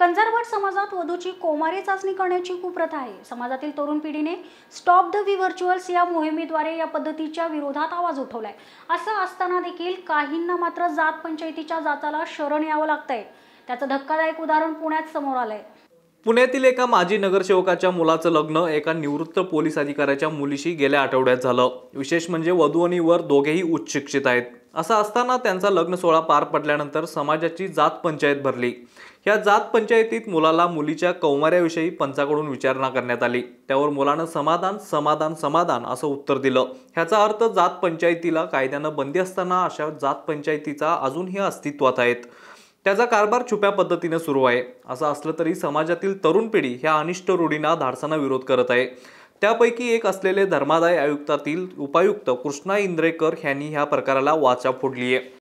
कंजर्वट समाजात वधूची कोमारी चाचणी करण्याची कुप्रथा आहे समाजातील तरुण पिढीने स्टॉप द वी व्हर्च्युअल्स या मोहिमेद्वारे या पद्धतीच्या विरोधात आवाज उठवलाय असं असताना देखील काहींना मात्र जात पंचायतीच्या जाचाला शरण यावं लागतंय त्याचं धक्कादायक उदाहरण पुण्यात समोर आलंय पुण्यातील एका माजी नगरसेवकाच्या मुलाचं लग्न एका निवृत्त पोलीस अधिकाऱ्याच्या मुलीशी गेल्या आठवड्यात झालं विशेष म्हणजे वधू आणि वर दोघेही उच्च शिक्षित आहेत असं असताना त्यांचा लग्न सोहळा पार पडल्यानंतर समाजाची जात पंचायत भरली या जात पंचायतीत मुलाला मुलीच्या कौमार्याविषयी पंचाकडून विचारणा करण्यात आली त्यावर मुलानं समाधान समाधान समाधान असं उत्तर दिलं ह्याचा अर्थ जात पंचायतीला कायद्यानं बंदी असताना अशा जात पंचायतीचा अजूनही अस्तित्वात आहेत त्याचा कारभार छुप्या पद्धतीने सुरू आहे असं असलं तरी समाजातील तरुण पिढी ह्या अनिष्ट रूढींना धाडसाना विरोध करत आहे त्यापैकी एक असलेले धर्मादाय आयुक्तातील उपायुक्त कृष्णा इंद्रेकर यांनी ह्या प्रकाराला वाचा फोडली आहे